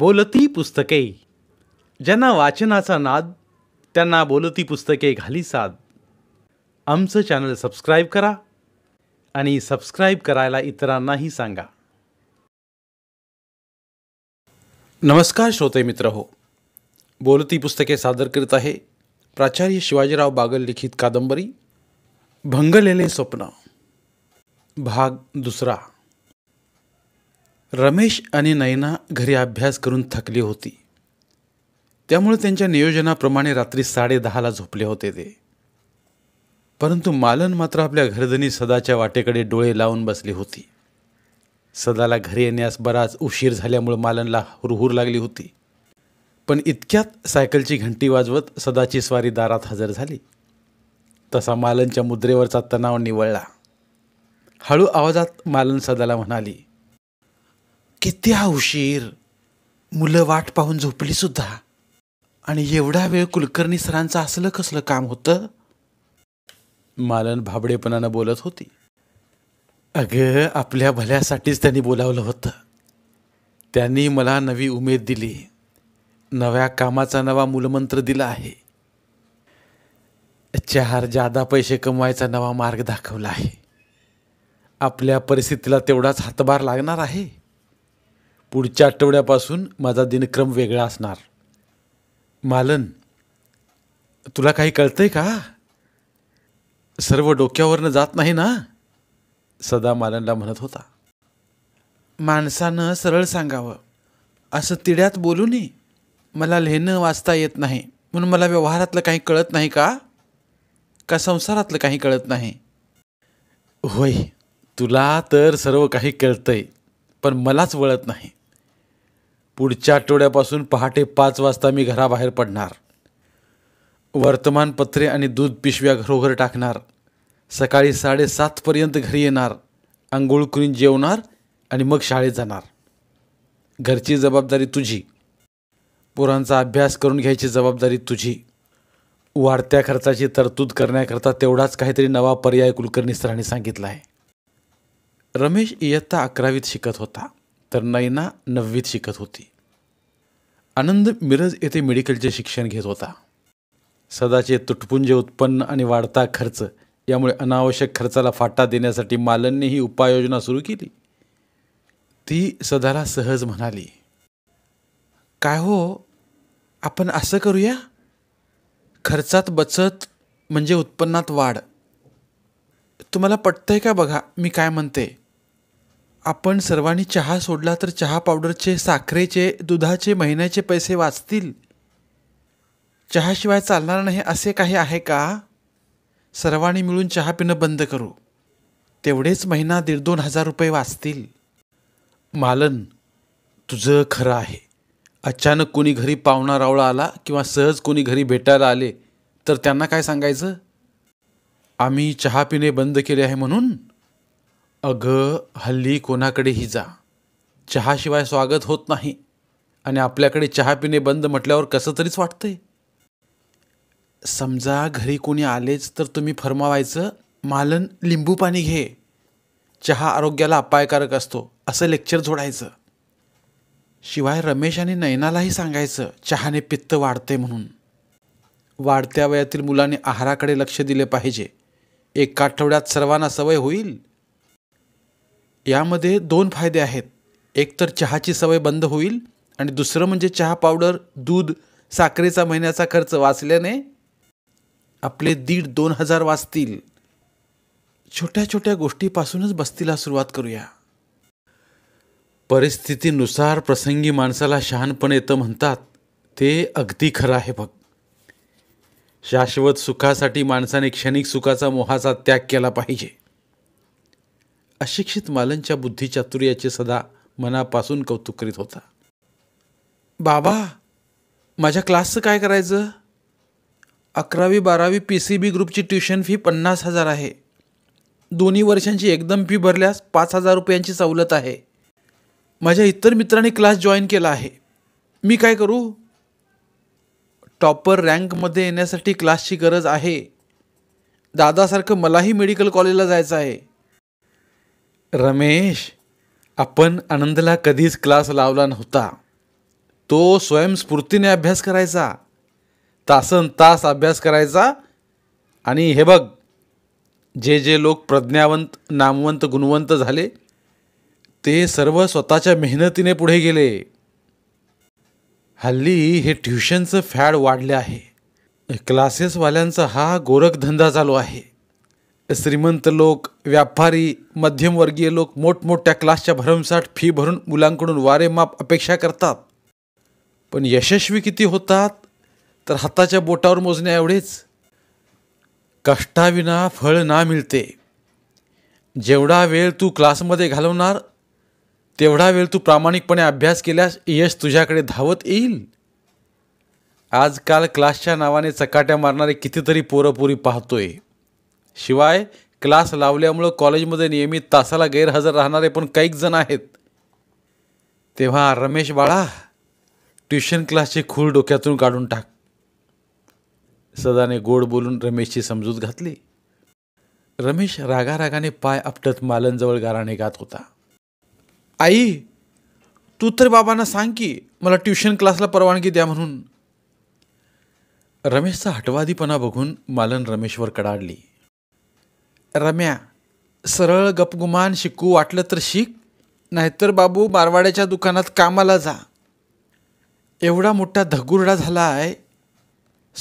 बोलती पुस्तके ज्यांना वाचनाचा नाद त्यांना बोलती पुस्तके घाली साद आमचं चॅनल सबस्क्राईब करा आणि सबस्क्राईब करायला इतरांनाही सांगा नमस्कार श्रोते मित्र हो बोलती पुस्तके सादर करीत आहे प्राचार्य शिवाजीराव बागल लिखित कादंबरी भंगलेले स्वप्न भाग दुसरा रमेश आणि नयना घरी अभ्यास करून थकली होती त्यामुळे त्यांच्या नियोजनाप्रमाणे रात्री साडे दहाला झोपले होते ते परंतु मालन मात्र आपल्या घरधनी सदाच्या वाटेकडे डोळे लावून बसली होती सदाला घरी येण्यास बराच उशीर झाल्यामुळे मालनला हुरहुर लागली होती पण इतक्यात सायकलची घंटी वाजवत सदाची स्वारी दारात हजर झाली तसा मालनच्या मुद्रेवरचा तणाव निवळला हळू आवाजात मालन सदाला म्हणाली किती हा उशीर मुलं वाट पाहून झोपली सुद्धा आणि एवढा वेळ कुलकर्णी सरांचं असलं कसलं काम होतं मालन भाबडेपणानं बोलत होती अग आपल्या भल्यासाठीच त्यांनी बोलावलं होतं त्यांनी मला नवी उमेद दिली नव्या कामाचा नवा मूलमंत्र दिला आहे चार जादा पैसे कमवायचा नवा मार्ग दाखवला आहे आपल्या परिस्थितीला तेवढाच हातभार लागणार आहे पुढच्या आठवड्यापासून माझा दिनक्रम वेगळा असणार मालन तुला काही कळतंय का सर्व डोक्यावरनं जात नाही ना सदा मालनला म्हणत होता माणसानं सरळ सांगावं असं तिड्यात बोलू नये मला लिहिणं वाचता येत नाही म्हणून मला व्यवहारातलं काही कळत नाही का का संसारातलं काही कळत नाही होय तुला तर सर्व काही कळतंय पण मलाच वळत नाही पुढच्या आठवड्यापासून पहाटे पाच वाजता मी घराबाहेर पडणार वर्तमानपत्रे आणि दूध पिशव्या घरोघर टाकणार सकाळी साडेसातपर्यंत घरी येणार आंघोळ करून जेवणार आणि मग शाळेत जाणार घरची जबाबदारी तुझी पोरांचा अभ्यास करून घ्यायची जबाबदारी तुझी वाढत्या खर्चाची तरतूद करण्याकरता तेवढाच काहीतरी नवा पर्याय कुलकर्णी सरांनी सांगितला आहे रमेश इयत्ता अकरावीत शिकत होता तर नैना नववीत शिकत होती आनंद मिरज येथे मेडिकलचे शिक्षण घेत होता सदाचे तुटपुंजे उत्पन्न आणि वाढता खर्च यामुळे अनावश्यक खर्चाला फाटा देण्यासाठी मालनने ही उपाययोजना सुरू केली ती सदाला सहज म्हणाली काय हो आपण असं करूया खर्चात बचत म्हणजे उत्पन्नात वाढ तुम्हाला पटतंय का बघा मी काय म्हणते आपण सर्वांनी चहा सोडला तर चहा पावडरचे साखरेचे दुधाचे महिन्याचे पैसे वाचतील चहाशिवाय चालणार नाही असे काही आहे का सर्वांनी मिळून चहा पिणं बंद करू तेवढेच महिना दीड दोन हजार रुपये वाचतील मालन तुझं खरं आहे अचानक कोणी घरी पाहुणा रावळा आला किंवा सहज कोणी घरी भेटायला आले तर त्यांना काय सांगायचं आम्ही चहा पिणे बंद केले आहे म्हणून अगं हल्ली कोणाकडेही जा चहाशिवाय स्वागत होत नाही आणि आपल्याकडे चहा पिणे बंद म्हटल्यावर कसं तरीच वाटतंय समजा घरी कोणी आलेच तर तुम्ही फरमावायचं मालन लिंबू पाणी घे चहा आरोग्याला अपायकारक असतो असं लेक्चर जोडायचं शिवाय रमेश आणि नयनालाही सांगायचं चहाने पित्त वाढते म्हणून वाढत्या वयातील मुलांनी आहाराकडे लक्ष दिले पाहिजे एका आठवड्यात सर्वांना सवय होईल यामध्ये दोन फायदे आहेत एक तर चहाची सवय बंद होईल आणि दुसरं म्हणजे चहा पावडर दूध साखरेचा महिन्याचा खर्च वाचल्याने आपले दीड दोन हजार वाचतील छोट्या छोट्या गोष्टीपासूनच बस्तीला सुरुवात करूया परिस्थितीनुसार प्रसंगी माणसाला शहाणपणे येतं म्हणतात ते अगदी खरं आहे बघ शाश्वत सुखासाठी माणसाने क्षणिक सुखाचा मोहाचा त्याग केला पाहिजे अशिक्षित मालनच्या बुद्धिचातुर्याचे सदा मनापासून कौतुक करीत होता बाबा माझ्या क्लासचं काय करायचं अकरावी बारावी पी सी बी ग्रुपची ट्युशन फी पन्नास हजार आहे दोन्ही वर्षांची एकदम फी भरल्यास पाच हजार रुपयांची सवलत आहे माझ्या इतर मित्रांनी क्लास जॉईन केला आहे मी काय करू टॉपर रँकमध्ये येण्यासाठी क्लासची गरज आहे दादासारखं मलाही मेडिकल कॉलेजला जायचं आहे रमेश आपण आनंदला कधीच क्लास लावला नव्हता तो स्वयंस्फूर्तीने अभ्यास करायचा तासन तास अभ्यास करायचा आणि हे बघ जे जे लोक प्रज्ञावंत नामवंत गुणवंत झाले ते सर्व स्वतःच्या मेहनतीने पुढे गेले हल्ली हे ट्युशनचं फॅड वाढले आहे क्लासेसवाल्यांचा हा गोरखधंदा चालू आहे श्रीमंत लोक व्यापारी मध्यमवर्गीय लोक मोठमोठ्या क्लासच्या भरमसाठ फी भरून मुलांकडून वारेमाप अपेक्षा करतात पण यशस्वी किती होतात तर हाताच्या बोटावर मोजण्या एवढेच कष्टाविना फळ ना मिळते जेवढा वेळ तू क्लासमध्ये घालवणार तेवढा वेळ तू प्रामाणिकपणे अभ्यास केल्यास यश तुझ्याकडे धावत येईल आजकाल क्लासच्या नावाने चकाट्या मारणारे कितीतरी पोरंपोरी पाहतोय शिवाय क्लास लावल्यामुळं कॉलेजमध्ये नियमित तासाला गैरहजर राहणारे पण काहीक जण आहेत तेव्हा रमेश बाळा ट्युशन क्लासची खूळ डोक्यातून काढून टाक सदाने गोड बोलून रमेशची समजूत घातली रमेश रागारागाने पाय आपटत मालनजवळ गाराने गात होता आई तू तर बाबांना सांग की मला ट्युशन क्लासला परवानगी द्या म्हणून रमेशचा हटवादीपणा बघून मालन रमेशवर कडाडली रम्या सरळ गपगुमान शिकू वाटलं तर शिक नाहीतर बाबू मारवाड्याच्या दुकानात कामाला जा एवढा मोठा धगुरडा झाला आहे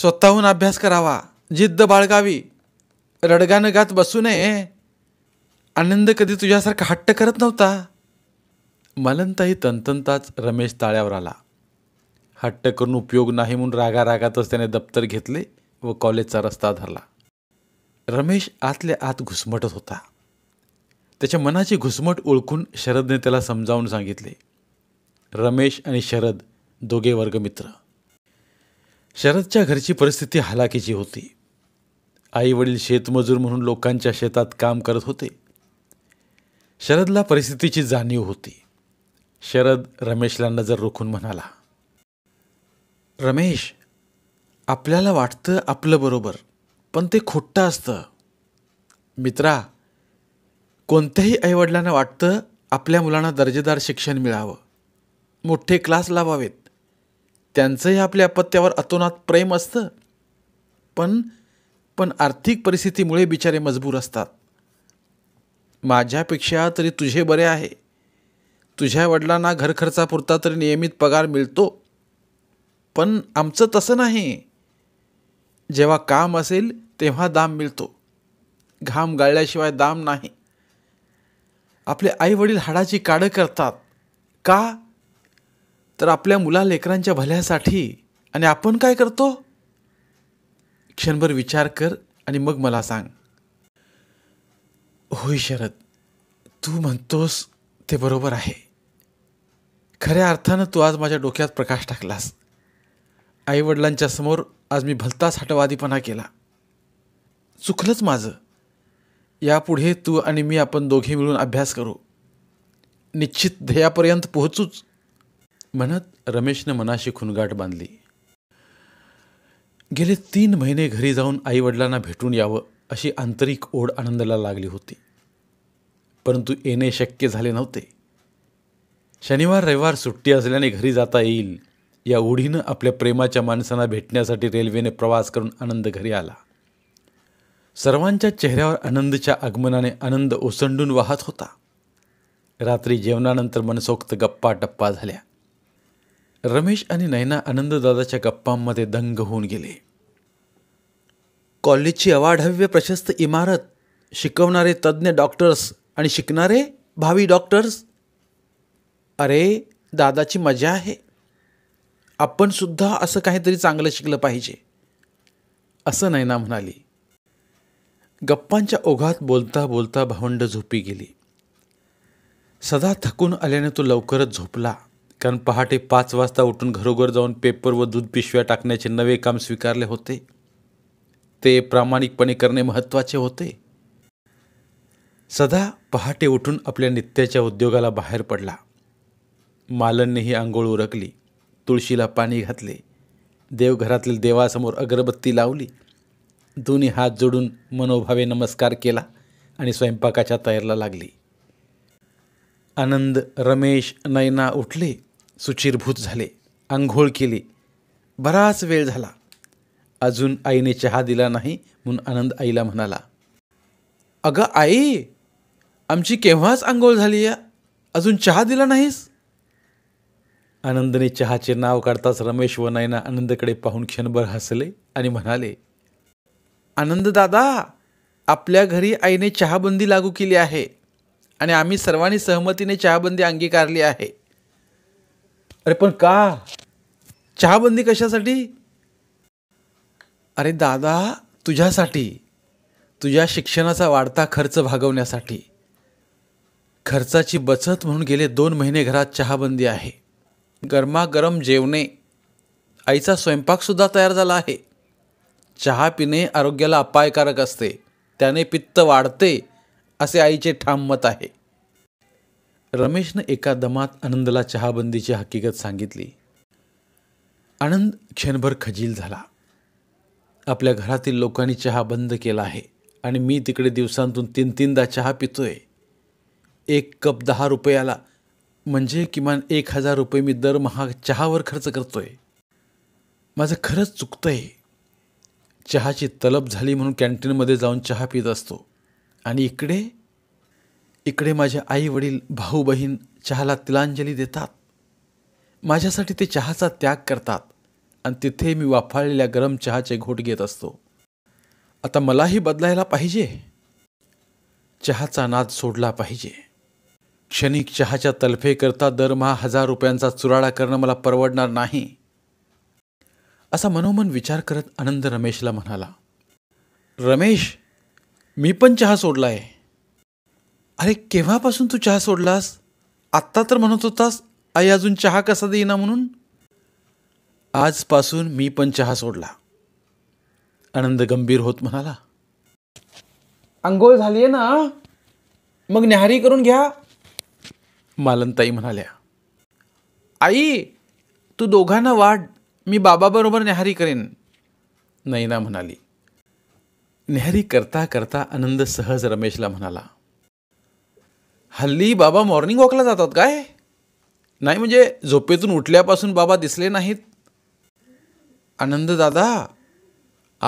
स्वतःहून अभ्यास करावा जिद्द बाळगावी रडगानं गात बसू नये आनंद कधी तुझ्यासारखा हट्ट करत नव्हता मलंतही तंतंताच रमेश ताळ्यावर आला हट्ट करून उपयोग नाही म्हणून रागारागातच त्याने दप्तर घेतले व कॉलेजचा रस्ता धरला रमेश आतल्या आत घुसमटत होता त्याच्या मनाची घुसमट ओळखून शरदने त्याला समजावून सांगितले रमेश आणि शरद दोघे वर्गमित्र शरदच्या घरची परिस्थिती हालाकीची होती आई वडील शेतमजूर म्हणून लोकांच्या शेतात काम करत होते शरदला परिस्थितीची जाणीव होती शरद रमेशला नजर रोखून म्हणाला रमेश आपल्याला वाटतं आपलं बरोबर पण ते खोटं असतं मित्रा कोणत्याही आईवडिलांना वाटतं आपल्या मुलांना दर्जेदार शिक्षण मिळावं मोठे क्लास लावावेत त्यांचंही आपल्या अपत्यावर अतोनात प्रेम असतं पण पण आर्थिक परिस्थितीमुळे बिचारे मजबूर असतात माझ्यापेक्षा तरी तुझे बरे आहे तुझ्या वडिलांना घरखर्चापुरता तरी नियमित पगार मिळतो पण आमचं तसं नाही जेव्हा काम असेल तेव्हा दाम मिळतो घाम गाळल्याशिवाय दाम नाही आपले आई आईवडील हाडाची काडं करतात का तर आपल्या मुला लेकरांच्या भल्यासाठी आणि आपण काय करतो क्षणभर विचार कर आणि मग मला सांग होय शरद तू म्हणतोस ते बरोबर आहे खऱ्या अर्थानं तू आज माझ्या डोक्यात प्रकाश टाकलास आईवडिलांच्या समोर आज मी भलताच हटवादीपणा केला चुकलंच माझं यापुढे तू आणि मी आपण दोघे मिळून अभ्यास करू निश्चित ध्येयापर्यंत पोहोचूच म्हणत रमेशनं मनाशी खुणगाठ बांधली गेले तीन महिने घरी जाऊन आईवडिलांना भेटून यावं अशी आंतरिक ओढ आनंदाला लागली होती परंतु येणे शक्य झाले नव्हते शनिवार रविवार सुट्टी असल्याने घरी जाता येईल या ओढीनं आपल्या प्रेमाच्या माणसांना भेटण्यासाठी रेल्वेने प्रवास करून आनंद घरी आला सर्वांच्या चेहऱ्यावर आनंदच्या आगमनाने आनंद ओसंडून वाहत होता रात्री जेवणानंतर मनसोक्त गप्पा टप्पा झाल्या रमेश आणि नैना आनंददादाच्या गप्पांमध्ये दंग होऊन गेले कॉलेजची अवाढव्य प्रशस्त इमारत शिकवणारे तज्ज्ञ डॉक्टर्स आणि शिकणारे भावी डॉक्टर्स अरे दादाची मजा आहे आपण सुद्धा असं काहीतरी चांगलं शिकलं पाहिजे असं नैना म्हणाली गप्पांच्या ओघात बोलता बोलता भावंड झोपी गेली सदा थकून आल्याने तो लवकरच झोपला कारण पहाटे पाच वाजता उठून घरोघर जाऊन पेपर व दूध पिशव्या टाकण्याचे नवे काम स्वीकारले होते ते प्रामाणिकपणे करणे महत्त्वाचे होते सदा पहाटे उठून आपल्या नित्याच्या उद्योगाला बाहेर पडला मालननेही आंघोळ उरकली तुळशीला पाणी घातले देवघरातील देवासमोर अगरबत्ती लावली दोन्ही हात जोडून मनोभावे नमस्कार केला आणि स्वयंपाकाच्या तयारला लागली आनंद रमेश नयना उठले सुचिरभूत झाले आंघोळ केली बराच वेळ झाला अजून आईने चहा दिला नाही म्हणून आनंद आईला म्हणाला अगं आई आमची केव्हाच आंघोळ झाली या अजून चहा दिला नाहीस आनंदने चहाचे नाव काढताच रमेश व नायना आनंदकडे पाहून क्षणभर हसले आणि म्हणाले आनंद दादा आपल्या घरी आईने चहाबंदी लागू केली आहे आणि आम्ही सर्वांनी सहमतीने चहाबंदी अंगीकारली आहे अरे पण का चहाबंदी कशासाठी अरे दादा तुझ्यासाठी तुझ्या शिक्षणाचा वाढता खर्च भागवण्यासाठी खर्चाची बचत म्हणून गेले दोन महिने घरात चहाबंदी आहे गरमागरम जेवणे आईचा स्वयंपाकसुद्धा तयार झाला आहे चहा पिणे आरोग्याला अपायकारक असते त्याने पित्त वाढते असे आईचे ठाम मत आहे रमेशनं एका दमात आनंदला चहाबंदीची हकीकत सांगितली आनंद क्षणभर खजील झाला आपल्या घरातील लोकांनी चहा बंद केला आहे आणि मी तिकडे दिवसांतून तीन तीनदा चहा पितोय एक कप दहा रुपयाला म्हणजे किमान एक हजार रुपये मी दरमहा चहावर खर्च करतोय माझं खरंच चुकतं आहे चहाची तलब झाली म्हणून कॅन्टीनमध्ये जाऊन चहा पित असतो आणि इकडे इकडे माझे आई वडील भाऊ बहीण चहाला तिलांजली देतात माझ्यासाठी ते चहाचा त्याग करतात आणि तिथे मी वाफाळलेल्या गरम चहाचे घोट घेत असतो आता मलाही बदलायला पाहिजे चहाचा नाद सोडला पाहिजे क्षणिक चहाच्या तलफेकरता दरमहा हजार रुपयांचा चुराडा करणं मला परवडणार नाही असा मनोमन विचार करत आनंद रमेशला म्हणाला रमेश मी पण चहा सोडला आहे अरे केव्हापासून तू चहा सोडलास आत्ता तर म्हणत होतास आई अजून चहा कसा देईना म्हणून आजपासून मी पण चहा सोडला आनंद गंभीर होत म्हणाला आंघोळ झालीये ना मग न्याहारी करून घ्या मालनताई म्हणाल्या आई तू दोघांना वाढ मी बाबाबरोबर न्याहारी करेन नैना म्हणाली न्याहारी करता करता आनंद सहज रमेशला म्हणाला हल्ली बाबा मॉर्निंग वॉकला जातात काय नाही म्हणजे झोपेतून उठल्यापासून बाबा दिसले नाहीत आनंद दादा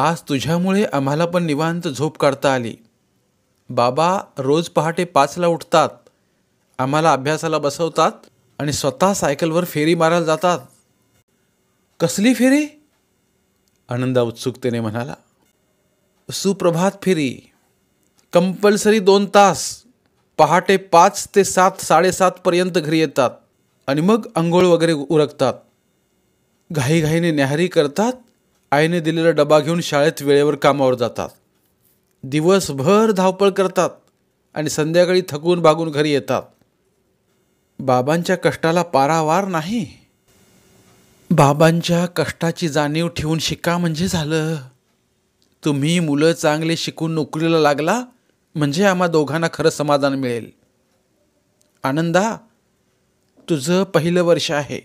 आज तुझ्यामुळे आम्हाला पण निवांत झोप काढता आली बाबा रोज पहाटे पाचला उठतात आम्हाला अभ्यासाला बसवतात आणि स्वतः सायकलवर फेरी मारायला जातात कसली फेरी आनंदा उत्सुकतेने म्हणाला सुप्रभात फेरी कंपल्सरी दोन तास पहाटे पाच ते सात साडेसातपर्यंत घरी येतात आणि मग आंघोळ वगैरे उरकतात घाईघाईने न्याहारी करतात आईने दिलेला डबा घेऊन शाळेत वेळेवर कामावर जातात दिवसभर धावपळ करतात आणि संध्याकाळी थकून भागून घरी येतात बाबांच्या कष्टाला पारावार नाही बाबांच्या कष्टाची जाणीव ठेवून शिका म्हणजे झालं तुम्ही मुलं चांगले शिकून नोकरीला लागला म्हणजे आम्हा दोघांना खरं समाधान मिळेल आनंदा तुझं पहिलं वर्ष आहे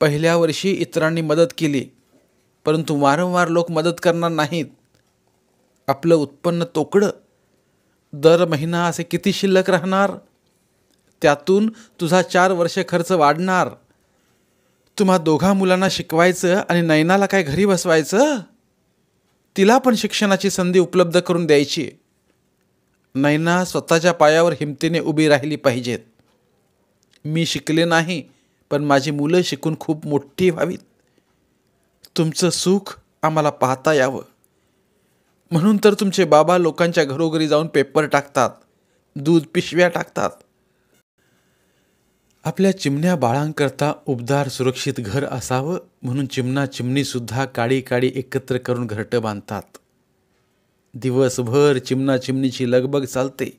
पहिल्या वर्षी इतरांनी मदत केली परंतु वारंवार लोक मदत करणार नाहीत आपलं उत्पन्न तोकडं दर महिना असे किती शिल्लक राहणार त्यातून तुझा चार वर्षे खर्च वाढणार तुम्हा दोघा मुलांना शिकवायचं आणि नैनाला काय घरी बसवायचं तिला पण शिक्षणाची संधी उपलब्ध करून द्यायची नैना स्वतःच्या पायावर हिमतीने उभी राहिली पाहिजेत मी शिकले नाही पण माझी मुलं शिकून खूप मोठी व्हावीत तुमचं सुख आम्हाला पाहता यावं म्हणून तर तुमचे बाबा लोकांच्या घरोघरी जाऊन पेपर टाकतात दूध पिशव्या टाकतात आपल्या चिमण्या बाळांकरता उबदार सुरक्षित घर असावं म्हणून चिमणा चिमणीसुद्धा काळी काळी एकत्र करून घरटं बांधतात दिवसभर चिमणा चिमणीची लगबग चालते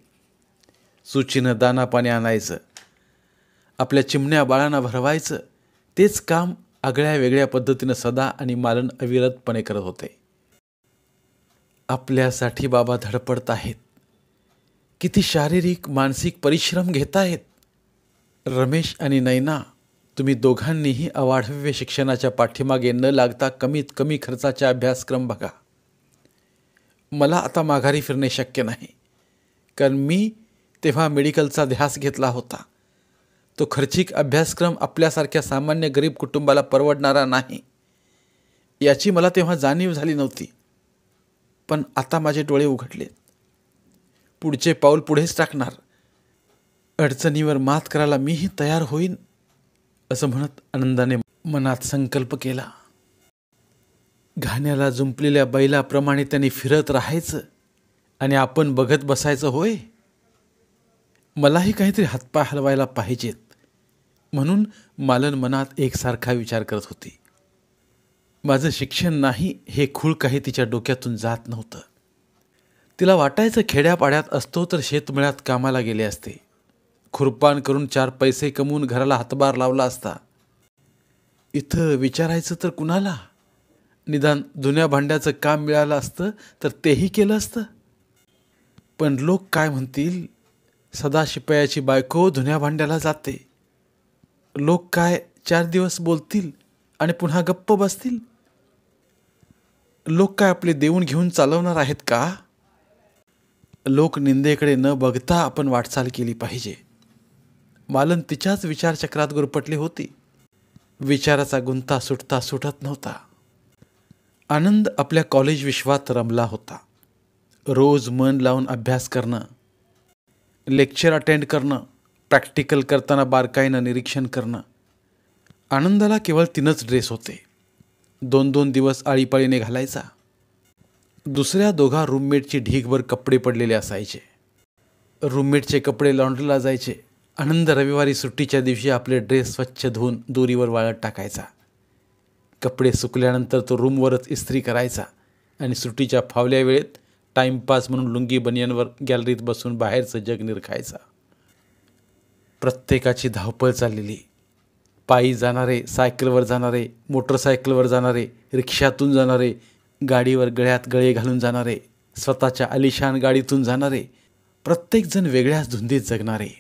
सूचीनं दाना पाणी आणायचं आपल्या चिमण्या बाळांना भरवायचं तेच काम आगळ्या वेगळ्या पद्धतीनं सदा आणि मालन अविरतपणे करत होते आपल्यासाठी बाबा धडपडत आहेत किती शारीरिक मानसिक परिश्रम घेत आहेत रमेश आणि नैना तुम्ही दोघांनीही अवाढव्य शिक्षणाच्या पाठीमागे न लागता कमीत कमी खर्चाचा अभ्यासक्रम बघा मला आता माघारी फिरणे शक्य नाही कारण मी तेव्हा मेडिकलचा ध्यास घेतला होता तो खर्चिक अभ्यासक्रम आपल्यासारख्या सामान्य गरीब कुटुंबाला परवडणारा नाही याची मला तेव्हा जाणीव झाली नव्हती पण आता माझे डोळे उघडले पुढचे पाऊल पुढेच टाकणार अडचणीवर मात करायला मीही तयार होईन असं म्हणत आनंदाने मनात संकल्प केला घाण्याला जुंपलेल्या बैलाप्रमाणे त्यांनी फिरत राहायचं आणि आपण बघत बसायचं होय मलाही काहीतरी हातपाय हलवायला पाहिजेत म्हणून मालन मनात एकसारखा विचार करत होती माझं शिक्षण नाही हे खूळ काही तिच्या डोक्यातून जात नव्हतं तिला वाटायचं खेड्यापाड्यात असतो तर शेतमेळ्यात कामाला गेले असते खुरपान करून चार पैसे कमवून घराला हातभार लावला असता इथं विचारायचं तर कुणाला निदान जुन्या भांड्याचं काम मिळालं असतं तर तेही केलं असतं पण लोक काय म्हणतील सदा शिपयाची बायको धुन्या भांड्याला जाते लोक काय चार दिवस बोलतील आणि पुन्हा गप्प बसतील लोक काय आपले देऊन घेऊन चालवणार आहेत का लोक निंदेकडे न बघता आपण वाटचाल केली पाहिजे मालन तिच्याच विचारचक्रात गुरपटली होती विचाराचा गुंता सुटता सुटत नव्हता आनंद आपल्या कॉलेज विश्वात रमला होता रोज मन लावून अभ्यास करणं लेक्चर अटेंड करणं प्रॅक्टिकल करताना बारकाईनं निरीक्षण करणं आनंदाला केवळ तीनच ड्रेस होते दोन दोन दिवस आळीपाळीने घालायचा दुसऱ्या दोघा रूममेटची ढीगभर कपडे पडलेले असायचे रूममेटचे कपडे लॉन्ड्रीला जायचे आनंद रविवारी सुट्टीच्या दिवशी आपले ड्रेस स्वच्छ धुवून दोरीवर वाळत टाकायचा कपडे सुकल्यानंतर तो रूमवरच इस्त्री करायचा आणि सुट्टीच्या फावल्या वेळेत टाईमपास म्हणून लुंगी बनियनवर गॅलरीत बसून बाहेरचं जग निरखायचा प्रत्येकाची धावपळ चाललेली पायी जाणारे सायकलवर जाणारे मोटरसायकलवर जाणारे रिक्षातून जाणारे गाडीवर गळ्यात गळे घालून जाणारे स्वतःच्या अलिशान गाडीतून जाणारे प्रत्येकजण वेगळ्याच धुंदीत जगणारे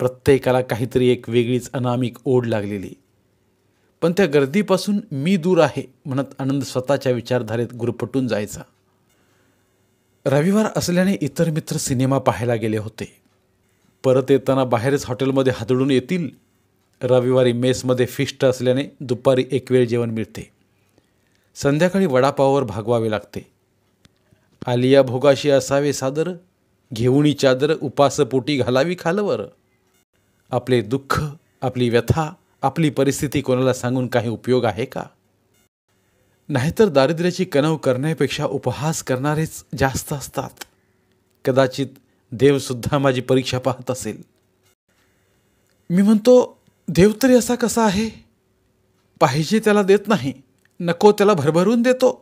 प्रत्येकाला काहीतरी एक वेगळीच अनामिक ओढ लागलेली पण त्या गर्दीपासून मी दूर आहे म्हणत आनंद स्वतःच्या विचारधारेत गुरपटून जायचा रविवार असल्याने इतर मित्र सिनेमा पाहायला गेले होते परत येताना बाहेरच हॉटेलमध्ये हादडून येतील रविवारी मेसमध्ये फिष्ट असल्याने दुपारी एक वेळ जेवण मिळते संध्याकाळी वडापावावर भागवावे लागते आलिया भोगाशी असावे सादर घेऊणी चादर उपासपोटी घालावी खालवर आपले दुःख आपली व्यथा आपली परिस्थिती कोणाला सांगून काही उपयोग आहे का नाहीतर दारिद्र्याची कणव करण्यापेक्षा उपहास करणारेच जास्त असतात कदाचित देवसुद्धा माझी परीक्षा पाहत असेल मी म्हणतो देव तरी असा कसा आहे पाहिजे त्याला देत नाही नको त्याला भरभरून देतो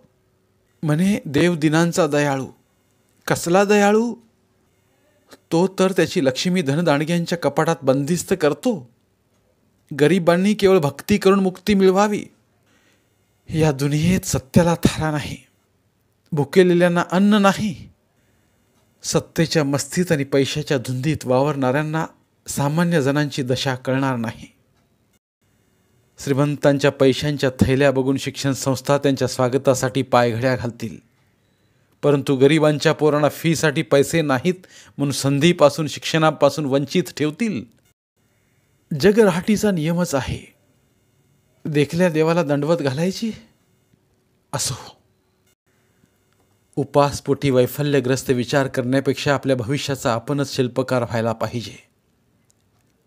म्हणे देव दिनांचा दयाळू कसला दयाळू तो तर त्याची लक्ष्मी धनदाणग्यांच्या कपाटात बंदिस्त करतो गरिबांनी केवळ भक्ती करून मुक्ती मिळवावी या दुनियेत सत्याला थारा नाही भुकेलेल्यांना अन्न नाही सत्तेच्या मस्तीत आणि पैशाच्या धुंदीत वावरणाऱ्यांना सामान्य जणांची दशा कळणार नाही श्रीमंतांच्या पैशांच्या थैल्या बघून शिक्षण संस्था त्यांच्या स्वागतासाठी पायघड्या घालतील परंतु गरिबांच्या पोरांना फीसाठी पैसे नाहीत म्हणून संधीपासून शिक्षणापासून वंचित ठेवतील जगरहाटीचा नियमच आहे देखल्या देवाला दंडवत घालायची असो उपासपोटी वैफल्यग्रस्त विचार करण्यापेक्षा आपल्या भविष्याचा आपणच शिल्पकार व्हायला पाहिजे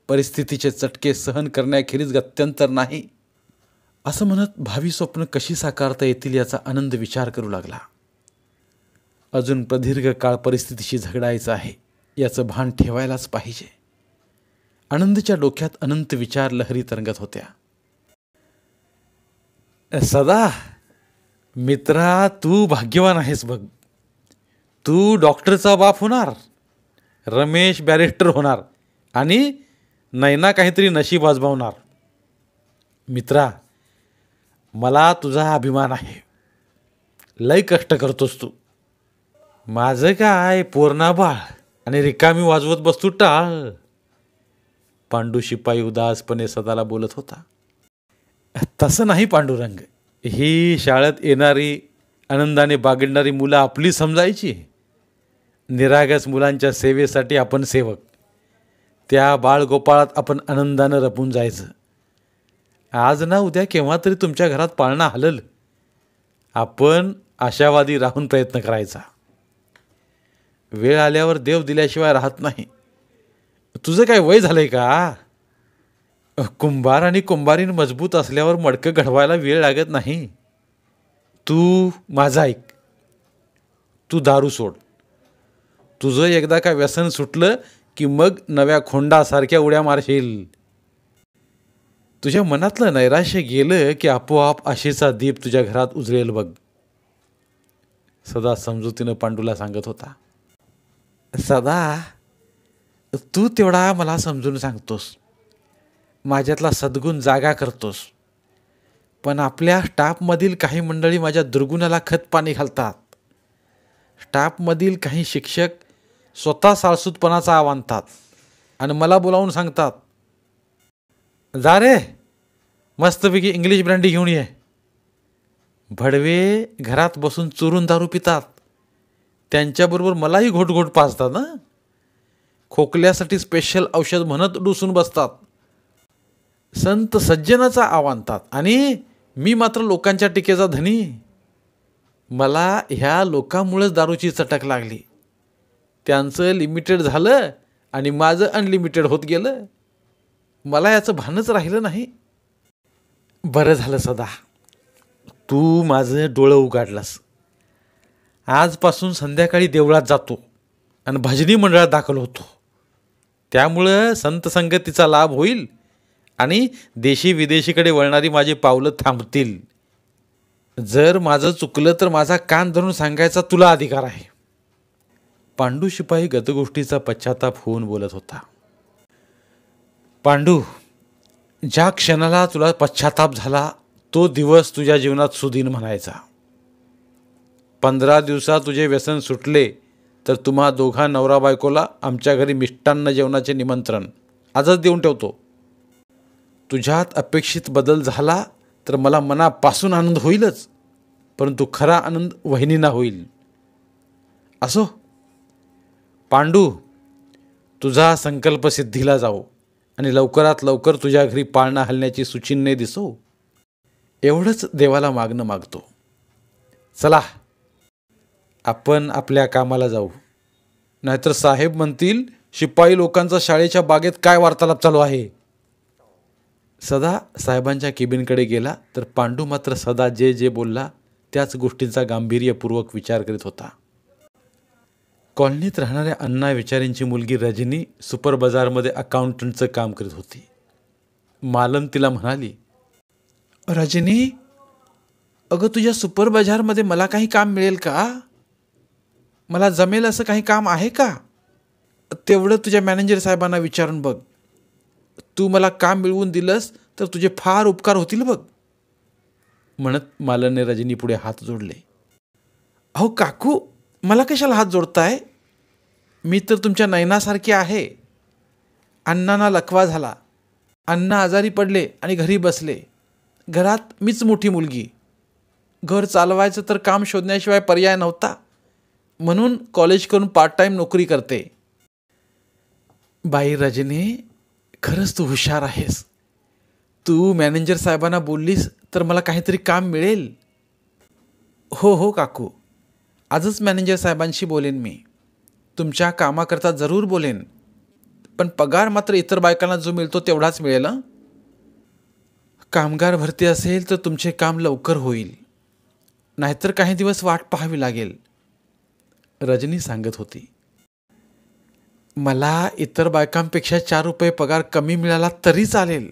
परिस्थितीचे चटके सहन करण्याखेरीज गत्यंतर नाही असं म्हणत भावी स्वप्न कशी साकारता येतील याचा आनंद विचार करू लागला अजून प्रदीर्घ काळ परिस्थितीशी झगडायचं आहे याचं भान ठेवायलाच पाहिजे आनंदच्या डोक्यात अनंत विचार लहरी तरंगत होत्या सदा मित्रा तू भाग्यवान आहेस बघ तू डॉक्टरचा बाप होणार रमेश बॅरिस्टर होणार आणि नैना काहीतरी नशीब आजमावणार मित्रा मला तुझा अभिमान आहे लय कष्ट करतोस तू माझं काय पोरणा बाळ आणि रिकामी वाजवत बसतो टाळ पांडू शिपाई उदासपणे सदाला बोलत होता तसं नाही पांडुरंग ही शाळेत येणारी आनंदाने बागडणारी मुलं आपली समजायची निरागस मुलांच्या सेवेसाठी आपण सेवक त्या बाळगोपाळात आपण आनंदानं रपून जायचं आज ना उद्या केव्हा तरी तुमच्या घरात पाळणा हलल आपण आशावादी राहून प्रयत्न करायचा वेळ आल्यावर देव दिल्याशिवाय राहत नाही तुझं काय वय झालंय का कुंभार आणि कुंभारीन मजबूत असल्यावर मडकं घडवायला वेळ लागत नाही तू माझा ऐक तू दारू सोड तुझं एकदा का व्यसन सुटलं की मग नव्या खोंडासारख्या उड्या मारशील तुझ्या मनातलं नैराश्य गेलं की आपोआप आशेचा दीप तुझ्या घरात उजळेल बघ सदा समजुतीनं पांडूला सांगत होता सदा तू तेवढा मला समजून सांगतोस माझ्यातला सद्गुण जागा करतोस पण आपल्या स्टाफमधील काही मंडळी माझ्या दुर्गुणाला खतपाणी घालतात स्टाफमधील काही शिक्षक स्वतः साळसूतपणाचा आव आणि मला बोलावून सांगतात जा रे मस्तपैकी इंग्लिश ब्रँडी घेऊन ये भडवे घरात बसून चुरून दारू पितात त्यांच्याबरोबर मलाही घोटघोट पाजतात ना खोकल्यासाठी स्पेशल औषध म्हणत डुसून बसतात संत सज्जनाचा आव्हानतात आणि मी मात्र लोकांच्या टीकेचा धनी मला ह्या लोकांमुळेच दारूची चटक लागली त्यांचं लिमिटेड झालं आणि माझं अनलिमिटेड होत गेलं मला याचं भानच राहिलं नाही बरं झालं सदा तू माझं डोळं उघाडलंस आजपासून संध्याकाळी देवळात जातो आणि भजनी मंडळात दाखल होतो त्यामुळं संत संगतीचा लाभ होईल आणि देशी विदेशीकडे वळणारी माझी पावलं थांबतील जर माझं चुकलं तर माझा कान धरून सांगायचा तुला अधिकार आहे पांडू शिपाई गतगोष्टीचा पश्चाताप होऊन बोलत होता पांडू ज्या क्षणाला तुला पश्चाताप झाला तो दिवस तुझ्या जीवनात सुदिन म्हणायचा पंधरा दिवसात तुझे व्यसन सुटले तर तुम्हा दोघा नवरा बायकोला आमच्या घरी मिष्टान्न जेवणाचे निमंत्रण आजच देऊन ठेवतो तुझ्यात अपेक्षित बदल झाला तर मला मनापासून आनंद होईलच परंतु खरा आनंद वहिनींना होईल असो पांडू तुझा संकल्प सिद्धीला जाओ आणि लवकरात लवकर तुझ्या घरी पाळणा हलण्याची सुचिन्हे दिसो एवढंच देवाला मागणं मागतो चला आपण आपल्या कामाला जाऊ नाहीतर साहेब म्हणतील शिपाई लोकांचा शाळेच्या बागेत काय वार्तालाप चालू आहे सदा साहेबांच्या केबिनकडे गेला तर पांडू मात्र सदा जे जे बोलला त्याच गोष्टींचा गांभीर्यपूर्वक विचार करीत होता कॉलनीत राहणाऱ्या अण्णा विचारींची मुलगी रजनी सुपर बाजारमध्ये अकाउंटंटचं काम करीत होती मालन तिला म्हणाली रजनी अगं तुझ्या सुपर बाजारमध्ये मला काही काम मिळेल का मला जमेल असं काही काम आहे का तेवढं तुझ्या मॅनेजर साहेबांना विचारून बघ तू मला काम मिळवून दिलंस तर तुझे फार उपकार होतील बघ म्हणत मालनने रजनी पुढे हात जोडले अहो काकू मला कशाला हात जोडताय मी तर तुमच्या नयनासारखी आहे अण्णांना लकवा झाला अण्णा आजारी पडले आणि घरी बसले घरात मीच मोठी मुलगी घर चालवायचं तर काम शोधण्याशिवाय पर्याय नव्हता म्हणून कॉलेज करून पार्ट टाइम नोकरी करते बाई रजनी खरंच तू हुशार आहेस तू मॅनेजर साहेबांना बोललीस तर मला काहीतरी काम मिळेल हो हो काकू आजच मॅनेजर साहेबांशी बोलेन मी तुमच्या कामाकरता जरूर बोलेन पण पगार मात्र इतर बायकांना जो मिळतो तेवढाच मिळेल कामगार भरती असेल तर तुमचे काम लवकर होईल नाहीतर काही दिवस वाट पाहावी लागेल रजनी सांगत होती मला इतर बायकांपेक्षा चार रुपये पगार कमी मिळाला तरी चालेल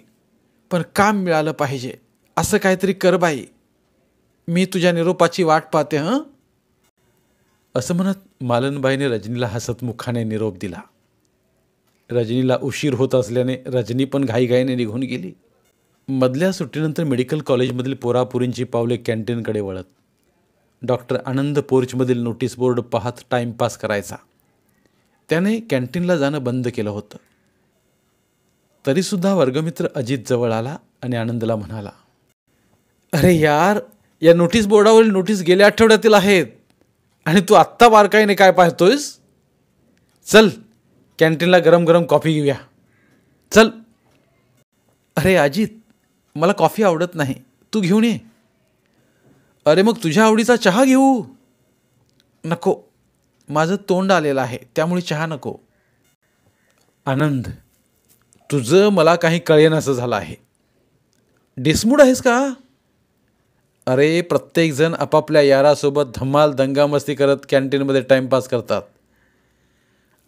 पण काम मिळालं पाहिजे असं काहीतरी कर बाई मी तुझ्या निरोपाची वाट पाहते हं असं म्हणत मालनबाईने रजनीला हसत मुखाने निरोप दिला रजनीला उशीर होत असल्याने रजनी पण घाईघाईने निघून गेली मधल्या सुट्टीनंतर मेडिकल कॉलेजमधील पोरापुरींची पावले कॅन्टीनकडे वळत डॉक्टर आनंद पोर्चमधील नोटीस बोर्ड पाहत टाईमपास करायचा त्याने कॅन्टीनला जाणं बंद केलं होतं तरीसुद्धा वर्गमित्र अजित जवळ आला आणि आनंदला म्हणाला अरे यार या नोटीस बोर्डावरील नोटीस गेल्या आठवड्यातील आहेत आणि तू आत्ता बारकाईने काय पाहतोयस चल कॅन्टीनला गरम गरम कॉफी घेऊया चल अरे अजित मला कॉफी आवडत नाही तू घेऊन ये अरे मग तुझ्या आवडीचा चहा घेऊ नको माझं तोंड आलेलं आहे त्यामुळे चहा नको आनंद तुझं मला काही कळेन असं झालं आहे डिसमूड आहेस का अरे प्रत्येकजण आपापल्या यारासोबत धमाल दंगामस्ती करत कॅन्टीनमध्ये टाईमपास करतात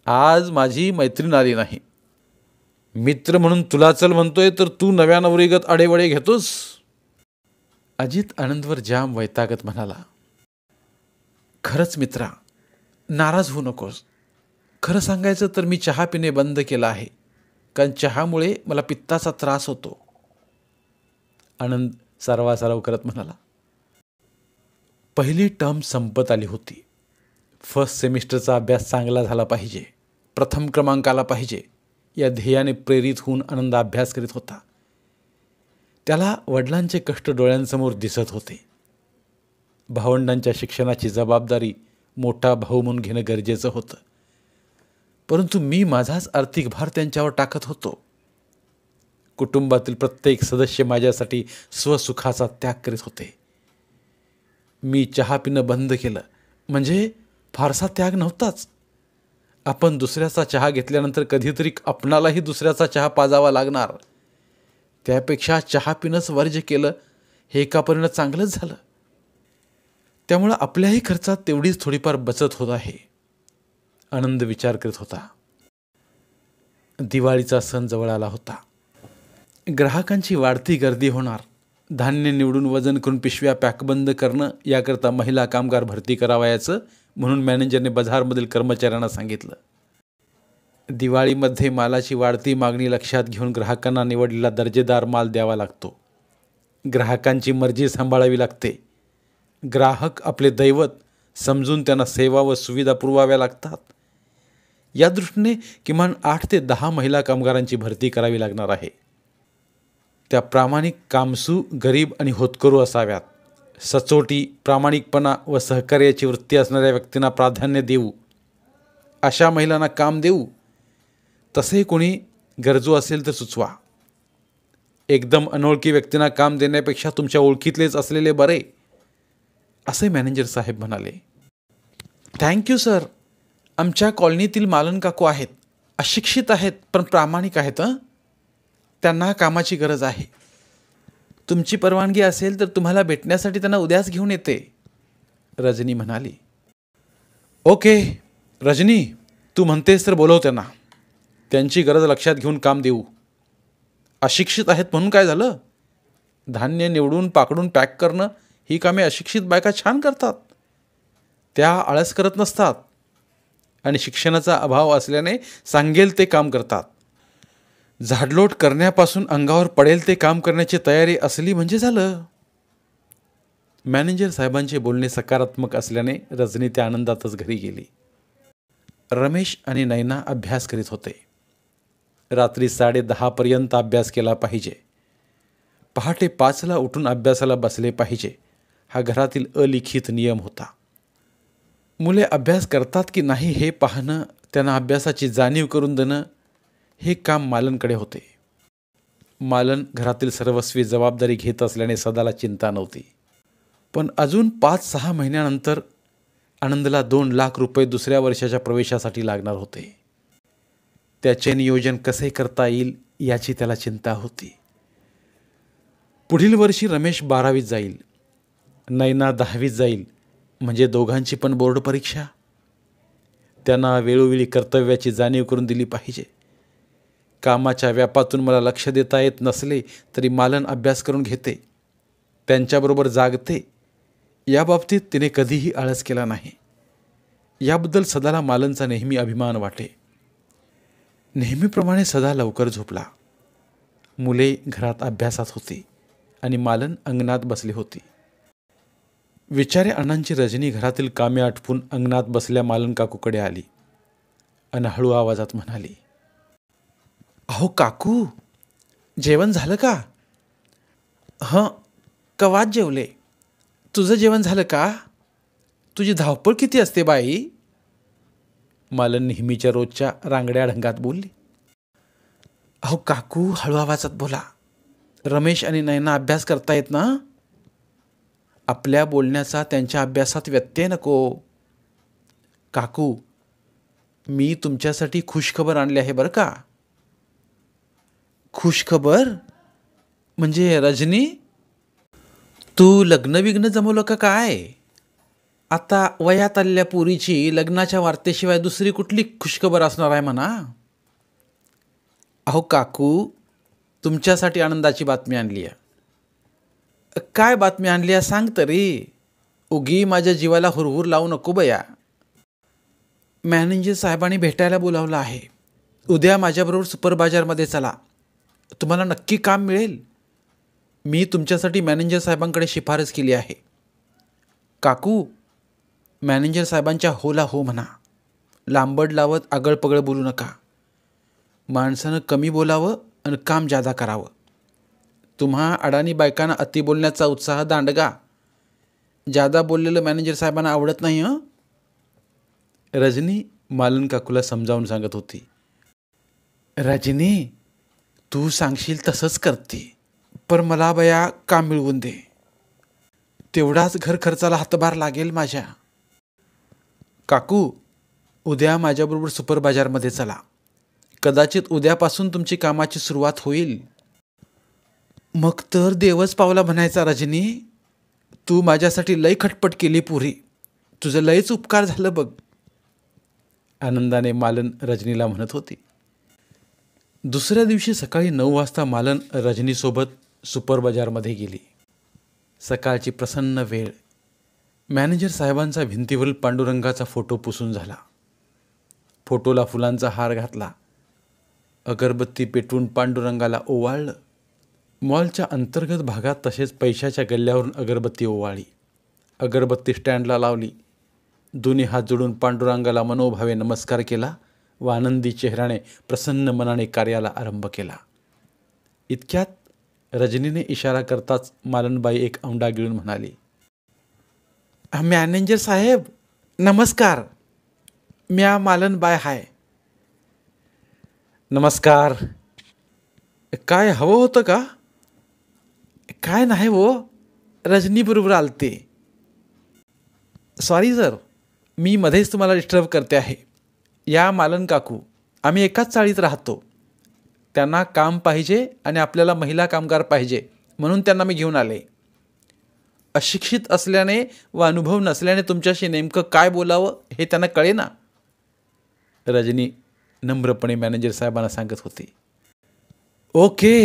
आज माझी मैत्रीण आली नाही मित्र म्हणून तुला चल म्हणतोय तर तू नव्या नवरीगत आडेवडे घेतोस अजित आनंदवर जाम वैतागत म्हणाला खरंच मित्रा नाराज होऊ नकोस खरं सांगायचं तर मी चहा पिणे बंद केलं आहे कारण चहामुळे मला पित्ताचा त्रास होतो आनंद सारवासारव करत म्हणाला पहिली टर्म संपत आली होती फर्स्ट सेमिस्टरचा अभ्यास चांगला झाला पाहिजे प्रथम क्रमांक आला पाहिजे या ध्येयाने प्रेरित होऊन आनंद अभ्यास करीत होता त्याला वडिलांचे कष्ट डोळ्यांसमोर दिसत होते भावंडांच्या शिक्षणाची जबाबदारी मोठा भाऊ म्हणून घेणं गरजेचं होतं परंतु मी माझाच आर्थिक भार त्यांच्यावर टाकत होतो कुटुंबातील प्रत्येक सदस्य माझ्यासाठी स्वसुखाचा त्याग करीत होते मी चहा पिणं बंद केलं म्हणजे फारसा त्याग नव्हताच आपण दुसऱ्याचा चहा घेतल्यानंतर कधीतरी आपणालाही दुसऱ्याचा चहा पाजावा लागणार त्यापेक्षा चहा पिणंच वर्ज्य केलं हे एकापर्यंत चांगलंच झालं त्यामुळं आपल्याही खर्चात तेवढीच थोडीफार बचत होत आहे आनंद विचार करत होता दिवाळीचा सण जवळ आला होता ग्राहकांची वाढती गर्दी होणार धान्य निवडून वजन करून पिशव्या पॅकबंद करणं याकरता महिला कामगार भरती करावयाचं म्हणून मॅनेजरने बाजारमधील कर्मचाऱ्यांना सांगितलं दिवाळीमध्ये मालाची वाढती मागणी लक्षात घेऊन ग्राहकांना निवडलेला दर्जेदार माल द्यावा लागतो ग्राहकांची मर्जी सांभाळावी लागते ग्राहक आपले दैवत समजून त्यांना सेवा व सुविधा पुरवाव्या लागतात या दृष्टीने किमान आठ ते दहा महिला कामगारांची भरती करावी लागणार आहे त्या प्रामाणिक कामसू गरीब आणि होतकरू असाव्यात सचोटी प्रामाणिकपणा व सहकार्याची वृत्ती असणाऱ्या व्यक्तींना प्राधान्य देऊ अशा महिलांना काम देऊ तसंही कोणी गरजू असेल तर सुचवा एकदम अनोळखी व्यक्तींना काम देण्यापेक्षा तुमच्या ओळखीतलेच असलेले बरे असे मॅनेजर साहेब म्हणाले थँक्यू सर आमच्या कॉलनीतील मालन काकू आहेत अशिक्षित आहेत पण प्रामाणिक आहेत त्यांना कामाची गरज आहे तुमची परवानगी असेल तर तुम्हाला भेटण्यासाठी त्यांना उद्याच घेऊन येते रजनी म्हणाली ओके रजनी तू म्हणतेस तर बोलव त्यांना त्यांची गरज लक्षात घेऊन काम देऊ अशिक्षित आहेत म्हणून काय झालं धान्य निवडून पाकडून पॅक करणं ही कामे अशिक्षित बायका छान करतात त्या आळस करत नसतात आणि शिक्षणाचा अभाव असल्याने सांगेल ते काम करतात झाडलोट करण्यापासून अंगावर पडेल ते काम करण्याची तयारी असली म्हणजे झालं मॅनेजर साहेबांचे बोलणे सकारात्मक असल्याने रजनी त्या आनंदातच घरी गेली रमेश आणि नैना अभ्यास करीत होते रात्री साडे दहापर्यंत अभ्यास केला पाहिजे पहाटे पाचला उठून अभ्यासाला बसले पाहिजे हा घरातील अलिखित नियम होता मुले अभ्यास करतात की नाही हे पाहणं त्यांना अभ्यासाची जाणीव करून देणं हे काम मालनकडे होते मालन घरातील सर्वस्वी जबाबदारी घेत असल्याने सदाला चिंता नव्हती पण अजून पाच सहा महिन्यानंतर आनंदला दोन लाख रुपये दुसऱ्या वर्षाच्या प्रवेशासाठी लागणार होते त्याचे नियोजन कसे करता येईल याची त्याला चिंता होती पुढील वर्षी रमेश बारावीत जाईल नैना दहावीत जाईल म्हणजे दोघांची पण बोर्ड परीक्षा त्यांना वेळोवेळी कर्तव्याची जाणीव करून दिली पाहिजे कामाच्या व्यापातून मला लक्ष देता येत नसले तरी मालन अभ्यास करून घेते त्यांच्याबरोबर जागते याबाबतीत तिने कधीही आळस केला नाही याबद्दल सदाला मालनचा नेहमी अभिमान वाटे नेहमीप्रमाणे सदा लवकर झोपला मुले घरात अभ्यासात होती आणि मालन अंगणात बसली होती विचारे अण्णांची रजनी घरातील कामे आटपून अंगणात बसल्या मालन काकूकडे आली अन हळू आवाजात म्हणाली अहो काकू जेवण झालं का ह कवाच जेवले तुझं जेवण झालं का तुझी धावपळ किती असते बाई मालन नेहमीच्या रोजच्या रांगड्या ढंगात बोलली अहो काकू हळू आवाजात बोला रमेश आणि नयना अभ्यास करता येत ना आपल्या बोलण्याचा त्यांच्या अभ्यासात व्यत्यय नको काकू मी तुमच्यासाठी खुशखबर आणली आहे बरं का खुशखबर म्हणजे रजनी तू लग्न जमवलं का काय आता वयात आलेल्या पुरीची लग्नाच्या वार्तेशिवाय दुसरी कुठली खुशखबर असणार आहे म्हणा अहो काकू तुमच्यासाठी आनंदाची बातमी आणली आहे काय बातमी आणली आहे सांग तरी उगी माझ्या जीवाला हुरहुर लावू नको बया मॅनेजर साहेबांनी भेटायला बोलावलं आहे उद्या माझ्याबरोबर सुपर बाजारमध्ये चला तुम्हाला नक्की काम मिळेल मी तुमच्यासाठी मॅनेजर साहेबांकडे शिफारस केली आहे काकू मॅनेजर साहेबांच्या होला हो म्हणा लांबड लावत आगळपगळ बोलू नका माणसानं कमी बोलावं आणि काम जादा करावं तुम्हा अडाणी बायकांना अति बोलण्याचा उत्साह दांडगा जादा बोललेलं मॅनेजर साहेबांना आवडत नाही हं रजनी मालन काकूला समजावून सांगत होती रजनी तू सांगशील तसंच करते पर मला बया काम मिळवून दे तेवढाच घर खर्चाला हातभार लागेल माझ्या काकू उद्या माझ्याबरोबर सुपर बाजारमध्ये चला कदाचित उद्यापासून तुमची कामाची सुरुवात होईल मग तर देवच पावला म्हणायचा रजनी तू माझ्यासाठी लय खटपट केली पुरी तुझं लयच उपकार झालं बघ आनंदाने मालन रजनीला म्हणत होती दुसऱ्या दिवशी सकाळी नऊ वाजता मालन रजनीसोबत सुपर बाजारमध्ये गेली सकाळची प्रसन्न वेळ मॅनेजर साहेबांचा भिंतीवरील पांडुरंगाचा फोटो पुसून झाला फोटोला फुलांचा हार घातला अगरबत्ती पेटवून पांडुरंगाला ओवाळलं मॉलच्या अंतर्गत भागात तसेच पैशाच्या गल्ल्यावरून अगरबत्ती ओवाळी अगरबत्ती स्टँडला लावली दोन्ही हात जोडून पांडुरंगाला मनोभावे नमस्कार केला व आनंदी चेहऱ्याने प्रसन्न मनाने कार्याला आरंभ केला इतक्यात रजनीने इशारा करताच मालनबाई एक औंडा गिळून म्हणाली मॅनेजर साहेब नमस्कार म्या मालन बाय हाय नमस्कार काय हवं होतं का काय नाही हो रजनीबरोबर आलते सॉरी सर मी मध्येच तुम्हाला डिस्टर्ब करते आहे या मालन काकू आम्ही एकाच चाळीत राहतो त्यांना काम पाहिजे आणि आपल्याला महिला कामगार पाहिजे म्हणून त्यांना मी घेऊन आले अशिक्षित असल्याने व अनुभव नसल्याने तुमच्याशी नेमकं काय बोलावं हे त्यांना कळे ना रजनी नम्रपणे मॅनेजर साहेबांना सांगत होती ओके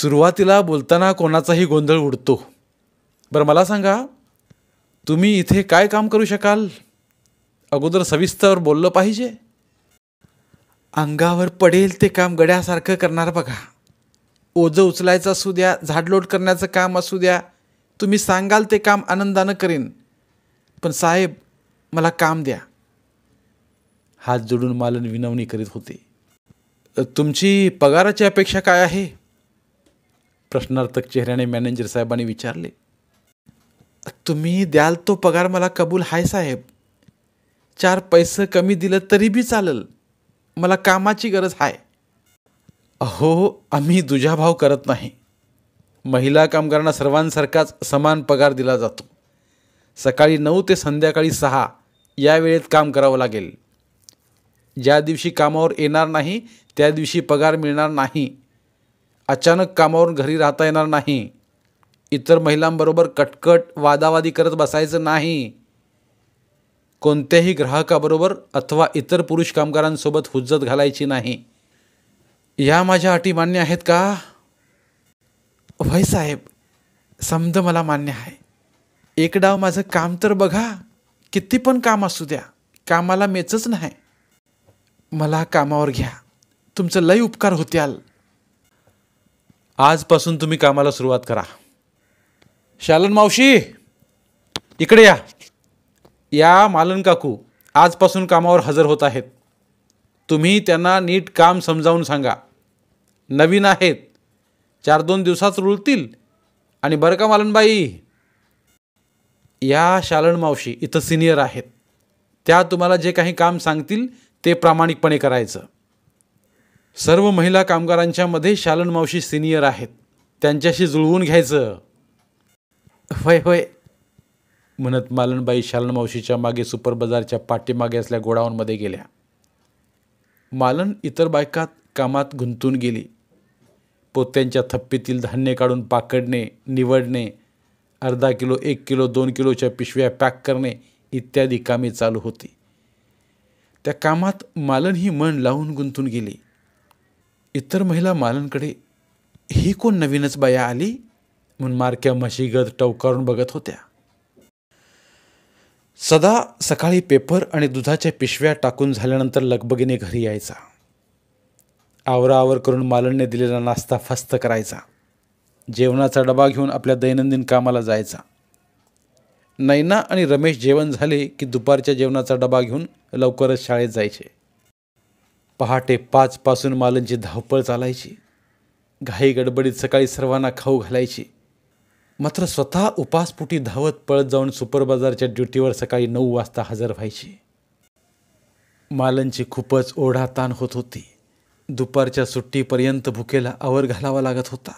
सुरुवातीला बोलताना कोणाचाही गोंधळ उडतो बरं मला सांगा तुम्ही इथे काय काम करू शकाल अगोदर सविस्तर बोललं पाहिजे अंगावर पडेल ते काम गड्यासारखं करणार बघा ओझं उचलायचं असू द्या झाडलोट करण्याचं काम असू द्या तुम्ही सांगाल ते काम आनंदानं करीन पण साहेब मला काम द्या हात जोडून मालन विनवणी करीत होते तुमची पगाराची अपेक्षा काय आहे प्रश्नार्थक चेहऱ्याने मॅनेजर साहेबांनी विचारले तुम्ही द्याल तो पगार मला कबूल आहे साहेब चार पैसे कमी दिलं तरी बी चालेल मला कामाची गरज आहे अहो आम्ही दुजाभाव करत नाही महिला कामगारांना सर्वांसारखाच समान पगार दिला जातो सकाळी नऊ ते संध्याकाळी सहा या वेळेत काम करावं लागेल ज्या दिवशी कामावर येणार नाही त्या दिवशी पगार मिळणार नाही अचानक कामावरून घरी राहता येणार नाही इतर महिलांबरोबर कटकट वादावादी करत बसायचं नाही कोणत्याही ग्राहकाबरोबर अथवा इतर पुरुष कामगारांसोबत हुज्जत घालायची नाही या माझ्या अटी मान्य आहेत का व्हय साहेब समज मला मान्य आहे एक डाव माझं काम तर बघा किती पण काम असू द्या कामाला मेचच नाही मला कामावर घ्या तुमचं लय उपकार होत्याल आजपासून तुम्ही कामाला सुरुवात करा शालन मावशी इकडे या या मालन काकू आजपासून कामावर हजर होत आहेत तुम्ही त्यांना नीट काम समजावून सांगा नवीन आहेत चार दोन दिवसात रुळतील आणि बरं का मालनबाई या शालन मावशी इथं सिनियर आहेत त्या तुम्हाला जे काही काम सांगतील ते प्रामाणिकपणे करायचं सर्व महिला कामगारांच्यामध्ये शालन मावशी सिनियर आहेत त्यांच्याशी जुळवून घ्यायचं होय होय म्हणत मालनबाई शालन मावशीच्या मागे सुपर बाजारच्या पाठीमागे असल्या गोडाऊनमध्ये गेल्या मालन इतर बायकात कामात गुंतून गेली पोत्यांच्या थप्पीतील धान्य काढून पाकडणे निवडणे अर्धा किलो एक किलो दोन किलोच्या पिशव्या पॅक करणे इत्यादी कामे चालू होती त्या कामात मालन ही मन लावून गुंतून गेली इतर महिला मालनकडे ही कोण नवीनच बाया आली म्हणून मारक्या म्हशीगत टवकारून बघत होत्या सदा सकाळी पेपर आणि दुधाच्या पिशव्या टाकून झाल्यानंतर लगबगीने घरी यायचा आवराआवर करून मालनने दिलेला नाश्ता फस्त करायचा जेवणाचा डबा घेऊन आपल्या दैनंदिन कामाला जायचा नैना आणि रमेश जेवण झाले की दुपारच्या जेवणाचा डबा घेऊन लवकरच शाळेत जायचे पहाटे पाचपासून मालनची धावपळ चालायची घाई गडबडीत सकाळी सर्वांना खाऊ घालायची मात्र स्वतः उपासपुटी धावत पळत जाऊन सुपर बाजारच्या ड्युटीवर सकाळी नऊ वाजता हजर व्हायची मालनची खूपच ओढा ताण होत होती दुपारच्या सुट्टीपर्यंत भुकेला आवर घालावा लागत होता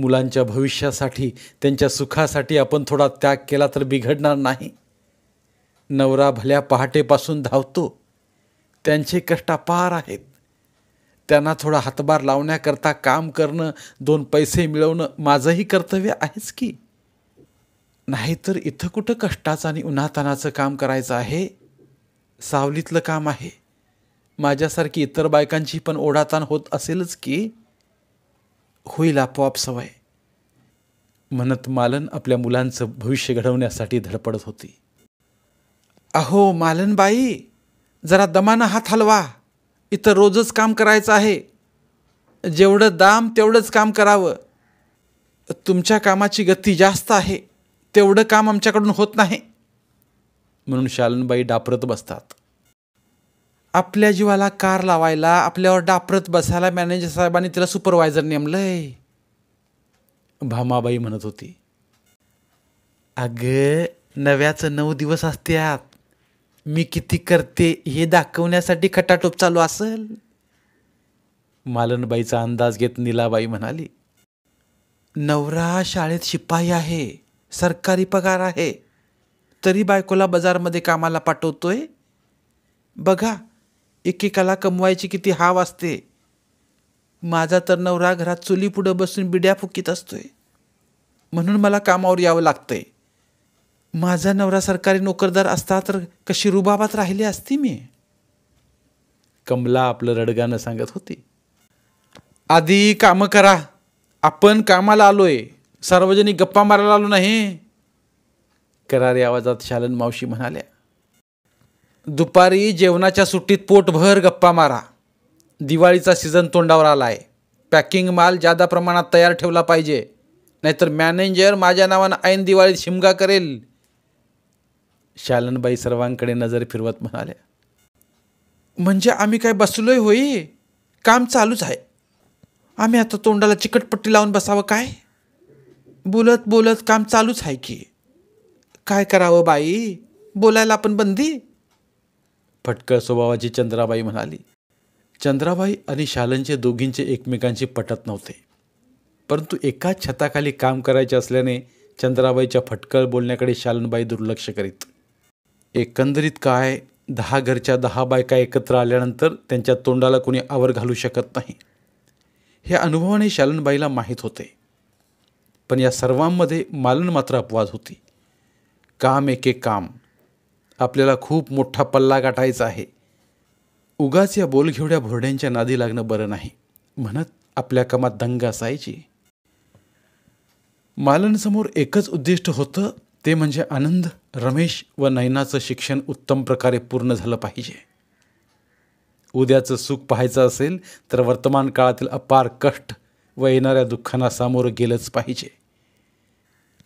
मुलांच्या भविष्यासाठी त्यांच्या सुखासाठी आपण थोडा त्याग केला तर बिघडणार नाही नवरा भल्या पहाटेपासून धावतो त्यांचे कष्ट पार आहेत त्यांना थोडा हातभार लावण्याकरता काम करणं दोन पैसे मिळवणं माझंही कर्तव्य आहेच की नाहीतर इथं कुठं कष्टाचं आणि उन्हातानाचं काम करायचं आहे सावलीतलं काम आहे माझ्यासारखी इतर बायकांची पण ओढाताण होत असेलच की होईल आपोआप सवय म्हणत मालन आपल्या मुलांचं भविष्य घडवण्यासाठी धडपडत होती अहो मालनबाई जरा दमानं हात हलवा इथं रोजच काम करायचं आहे जेवढं दाम तेवढंच काम करावं तुमच्या कामाची गती जास्त आहे तेवढं काम आमच्याकडून होत नाही म्हणून शालनबाई डापरत बसतात आपल्या जीवाला कार लावायला आपल्यावर डापरत बसायला मॅनेजर साहेबांनी तिला सुपरवायझर नेमलंय भामाबाई म्हणत होती अगं नव्याचं नऊ दिवस असत्यात मी किती करते हे दाखवण्यासाठी खटाटोप चालू असल मालनबाईचा अंदाज घेत नीलाबाई म्हणाली नवरा शाळेत शिपाई आहे सरकारी पगार आहे तरी बायकोला बाजारमध्ये कामाला पाठवतोय बघा एकेकाला कमवायची किती हाव असते माझा तर नवरा घरात पुढं बसून बिड्या फुकीत असतोय म्हणून मला कामावर यावं लागतंय माझा नवरा सरकारी नोकरदार असता तर कशी रुबाबात राहिली असती मी कमला आपलं रडगानं सांगत होती आधी कामं करा आपण कामाला आलोय सार्वजनिक गप्पा मारायला आलो नाही करारी आवाजात शालन मावशी म्हणाल्या दुपारी जेवणाच्या सुट्टीत पोटभर गप्पा मारा दिवाळीचा सीझन तोंडावर आला आहे पॅकिंग माल जादा प्रमाणात तयार ठेवला पाहिजे नाहीतर मॅनेजर माझ्या नावानं ऐन दिवाळीत शिमगा करेल शालनबाई सर्वांकडे नजर फिरवत म्हणाल्या म्हणजे आम्ही काय बसलोय होई काम चालूच आहे आम्ही आता तोंडाला चिकटपट्टी लावून बसावं काय बोलत बोलत काम चालूच आहे की काय करावं बाई बोलायला आपण बंदी फटकळ स्वभावाची चंद्राबाई म्हणाली चंद्राबाई आणि शालनचे दोघींचे एकमेकांशी पटत नव्हते परंतु एकाच छताखाली काम करायचे असल्याने चंद्राबाईच्या फटकळ बोलण्याकडे शालनबाई दुर्लक्ष करीत एकंदरीत काय दहा घरच्या दहा बायका एकत्र आल्यानंतर त्यांच्या तोंडाला कोणी आवर घालू शकत नाही हे अनुभवाने शालनबाईला माहीत होते पण या सर्वांमध्ये मालन मात्र अपवाद होती काम एके काम आपल्याला खूप मोठा पल्ला गाठायचा आहे उगाच या बोलघेवड्या भोरड्यांच्या नादी लागणं बरं नाही म्हणत आपल्या कामात दंग असायची मालनसमोर एकच उद्दिष्ट होतं ते म्हणजे आनंद रमेश व नैनाचं शिक्षण उत्तम प्रकारे पूर्ण झालं पाहिजे उद्याचं सुख पाहायचं असेल तर वर्तमान काळातील अपार कष्ट व येणाऱ्या दुःखांना सामोरं गेलंच पाहिजे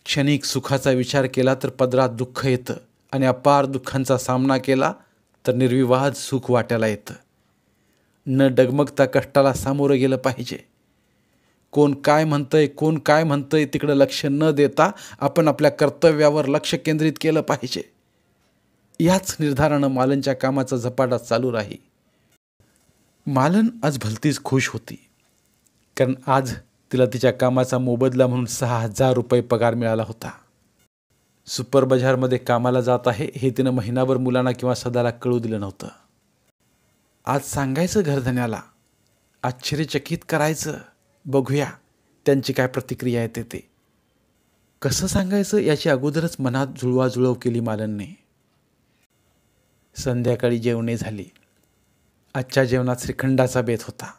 क्षणिक सुखाचा विचार केला तर पदरात दुःख येतं आणि अपार दुःखांचा सामना केला तर निर्विवाद सुख वाट्याला येतं न डगमगता कष्टाला सामोरं गेलं पाहिजे कोण काय म्हणतंय कोण काय म्हणतंय तिकडं लक्ष न देता आपण आपल्या कर्तव्यावर लक्ष केंद्रित केलं पाहिजे याच निर्धारानं मालनच्या कामाचा झपाटा चालू राही मालन आज भलतीच खुश होती कारण आज तिला तिच्या कामाचा मोबदला म्हणून सहा हजार रुपये पगार मिळाला होता सुपर बजारमध्ये कामाला जात आहे हे तिनं महिनाभर मुलांना किंवा सदाला कळू दिलं नव्हतं आज सांगायचं घरधन्याला आश्चर्यचकित करायचं बघूया त्यांची काय प्रतिक्रिया येते ते कसं सांगायचं याची अगोदरच मनात जुळवाजुळव केली मालनने संध्याकाळी जेवणे झाली आजच्या जेवणात श्रीखंडाचा बेत होता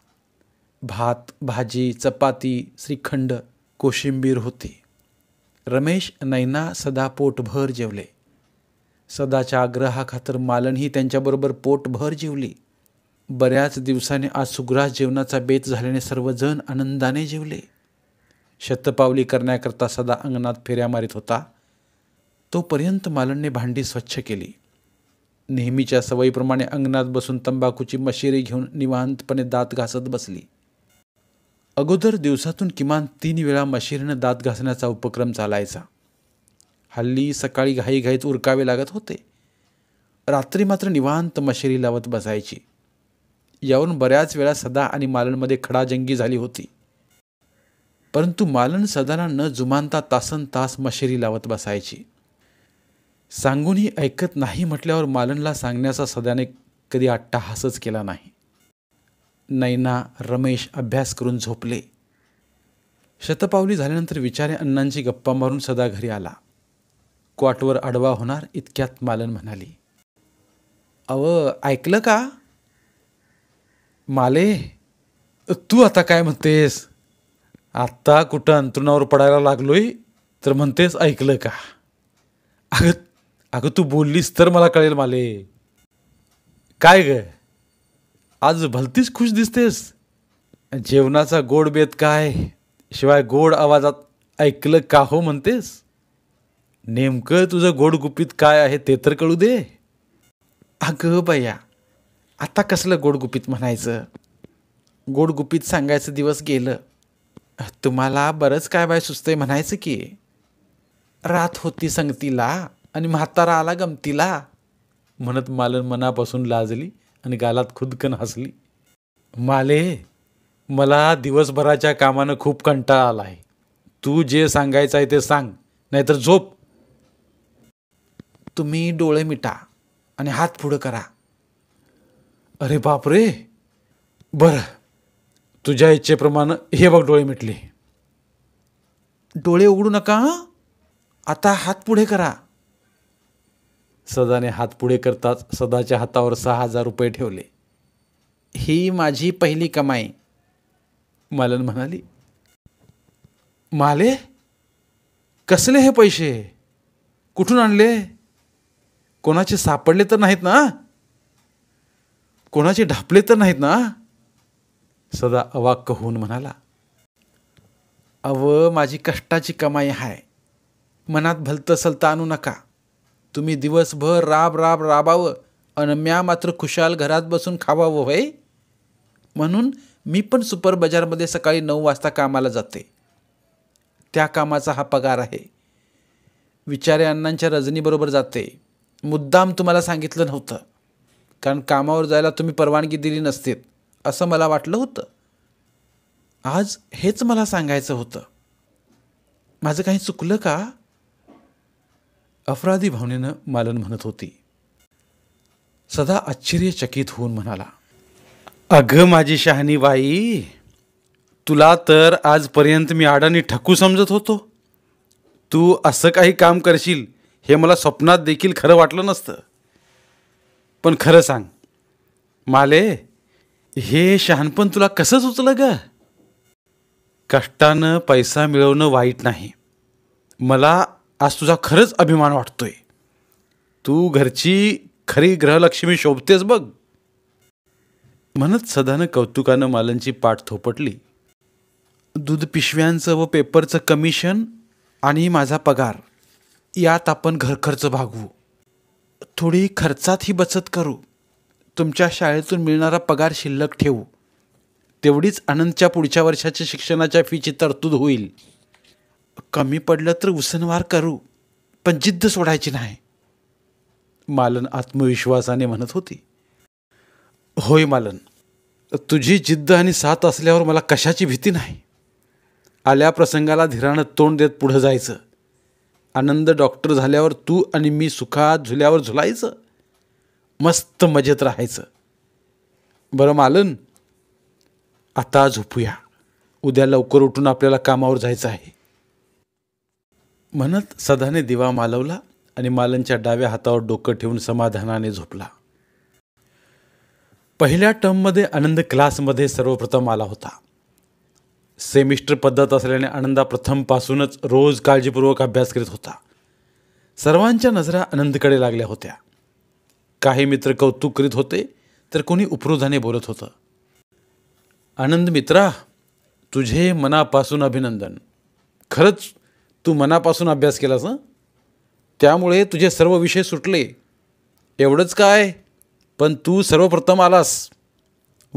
भात भाजी चपाती श्रीखंड कोशिंबीर होती रमेश नैना सदा पोटभर जेवले सदाच्या आग्रहाखातर मालनही त्यांच्याबरोबर पोटभर जेवली बऱ्याच दिवसाने आज सुग्रास जेवणाचा बेत झाल्याने सर्वजण आनंदाने जेवले शतपावली करण्याकरता सदा अंगणात फेऱ्या मारित होता तोपर्यंत मालनने भांडी स्वच्छ केली नेहमीच्या सवयीप्रमाणे अंगणात बसून तंबाखूची मशिरी घेऊन निवांतपणे दात घासत बसली अगोदर दिवसातून किमान तीन वेळा मशीरनं दात घासण्याचा उपक्रम चालायचा हल्ली सकाळी घाईघाईत उरकावे लागत होते रात्री मात्र निवांत मशिरी लावत बसायची यावरून बऱ्याच वेळा सदा आणि मालनमध्ये खडाजंगी झाली होती परंतु मालन सदाला न जुमानता तासन तास मशिरी लावत बसायची सांगूनही ऐकत नाही म्हटल्यावर मालनला सांगण्याचा सदाने कधी आट्टाहासच केला नाही नैना रमेश अभ्यास करून झोपले शतपावली झाल्यानंतर विचारे अण्णांची गप्पा मारून सदा घरी आला क्वाटवर आडवा होणार इतक्यात मालन म्हणाली अव ऐकलं का माले तू आता काय म्हणतेस आत्ता कुठं अंतरुणावर पडायला लागलोय तर म्हणतेस ऐकलं का अगं अगं तू बोललीस तर मला कळेल माले काय ग आज भलतीच खुश दिसतेस जेवणाचा गोड बेत काय शिवाय गोड आवाजात ऐकलं का हो म्हणतेस नेमकं तुझं गोड गुपित काय आहे ते तर कळू दे अगं बया आता कसलं गोड म्हणायचं गोड सांगायचं दिवस गेलं तुम्हाला बरंच काय बाय आहे म्हणायचं की रात होती संगतीला आणि म्हातारा आला गमतीला म्हणत मालन मनापासून लाजली आणि गालात खुदकन हसली माले मला दिवसभराच्या कामानं खूप कंटाळा आला आहे तू जे सांगायचं आहे ते सांग नाहीतर झोप तुम्ही डोळे मिटा आणि हात पुढं करा अरे बापरे बरं तुझ्या इच्छेप्रमाणे हे बघ डोळे मिटले डोळे उघडू नका आता हात पुढे करा सदाने हात पुढे करताच सदाच्या हातावर सहा हजार रुपये ठेवले ही माझी पहिली कमाई मालन म्हणाली माले कसले हे पैसे कुठून आणले कोणाचे सापडले तर नाहीत ना कोणाचे ढापले तर नाहीत ना सदा अवाक्क होऊन म्हणाला अव माझी कष्टाची कमाई हाय मनात भलतं सलतं आणू नका तुम्ही दिवसभर राब राब राबावं अन म्या मात्र खुशाल घरात बसून खावावं होय म्हणून मी पण सुपर बाजारमध्ये सकाळी नऊ वाजता कामाला जाते त्या कामाचा हा पगार आहे विचारे अण्णांच्या रजनीबरोबर जाते मुद्दाम तुम्हाला सांगितलं नव्हतं कारण कामावर जायला तुम्ही परवानगी दिली नसते असं मला वाटलं होतं आज हेच मला सांगायचं होतं माझं काही चुकलं का अफराधी भावनेनं मालन म्हणत होती सदा आश्चर्यचकित होऊन म्हणाला अगं माझी शहाणी बाई तुला तर आजपर्यंत मी आडानी ठकू समजत होतो तू असं काही काम करशील हे मला स्वप्नात देखील खरं वाटलं नसतं पण खरं सांग माले हे शहाणपण तुला कसं सुचलं ग कष्टानं पैसा मिळवणं वाईट नाही मला आज तुझा खरंच अभिमान वाटतोय तू घरची खरी ग्रहलक्ष्मी शोभतेस बघ म्हणत सदानं कौतुकानं मालांची पाठ थोपटली दूध पिशव्यांचं व पेपरचं कमिशन आणि माझा पगार यात आपण घरखर्च भागवू थोडी खर्चात ही बचत करू तुमच्या शाळेतून मिळणारा पगार शिल्लक ठेवू तेवढीच आनंदच्या पुढच्या वर्षाच्या शिक्षणाच्या फीची तरतूद होईल कमी पडलं तर उसनवार करू पण जिद्द सोडायची नाही मालन आत्मविश्वासाने म्हणत होती होय मालन तुझी जिद्द आणि साथ असल्यावर मला कशाची भीती नाही आल्या प्रसंगाला धीरानं तोंड देत पुढं जायचं आनंद डॉक्टर झाल्यावर तू आणि मी सुखात झुल्यावर झुलायचं मस्त मजेत राहायचं बरं मालन आता झोपूया उद्या लवकर उठून आपल्याला कामावर जायचं आहे म्हणत सदाने दिवा मालवला आणि मालनच्या डाव्या हातावर डोकं ठेवून समाधानाने झोपला पहिल्या टर्ममध्ये आनंद क्लासमध्ये सर्वप्रथम आला होता सेमिस्टर पद्धत असल्याने आनंदा प्रथमपासूनच रोज काळजीपूर्वक अभ्यास करीत होता सर्वांच्या नजरा आनंदकडे लागल्या होत्या काही मित्र कौतुक करीत होते तर कोणी उपरोधाने बोलत होतं आनंद मित्रा तुझे मनापासून अभिनंदन खरंच तू मनापासून अभ्यास केलास ना त्यामुळे तुझे सर्व विषय सुटले एवढंच काय पण तू सर्वप्रथम आलास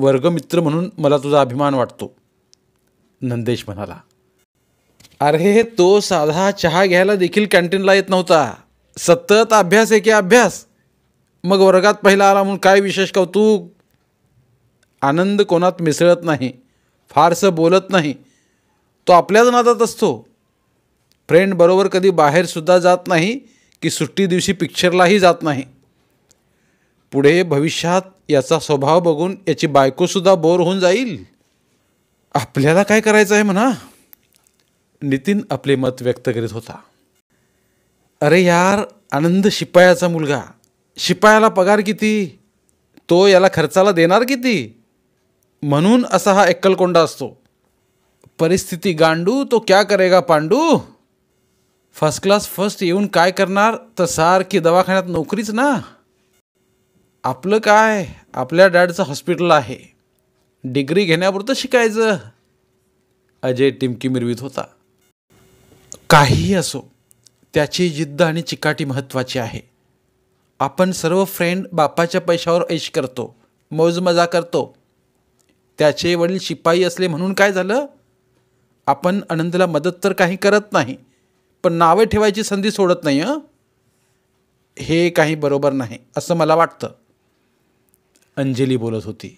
वर्गमित्र म्हणून मला तुझा अभिमान वाटतो नंदेश म्हणाला अरे तो साधा चहा घ्यायला देखील कॅन्टीनला येत नव्हता सतत अभ्यास आहे की अभ्यास मग वर्गात पहिला आला म्हणून काय विशेष कौतुक आनंद कोणात मिसळत नाही फारसं बोलत नाही तो आपल्याच नादात असतो फ्रेंड बरोबर कधी बाहेरसुद्धा जात नाही की सुट्टी दिवशी पिक्चरलाही जात नाही पुढे भविष्यात याचा स्वभाव बघून याची बायकोसुद्धा बोर होऊन जाईल आपल्याला काय करायचं आहे म्हणा नितीन आपले मत व्यक्त करीत होता अरे यार आनंद शिपायाचा मुलगा शिपायाला पगार किती तो याला खर्चाला देणार किती म्हणून असा हा एक्कलकोंडा असतो परिस्थिती गांडू तो क्या करेगा पांडू फर्स्ट क्लास फर्स्ट येऊन काय करणार तर सारखी दवाखान्यात नोकरीच ना आपलं काय आपल्या डॅडचं हॉस्पिटल आहे डिग्री घेण्यापुरतं शिकायचं अजय टिमकी मिरवीत होता काहीही असो त्याची जिद्द आणि चिकाटी महत्त्वाची आहे आपण सर्व फ्रेंड बापाच्या पैशावर ऐश करतो मौजमजा करतो त्याचे वडील शिपाई असले म्हणून काय झालं आपण अनंतला मदत तर काही करत नाही पण नावे ठेवायची संधी सोडत नाही हं हे काही बरोबर नाही असं मला वाटतं अंजली बोलत होती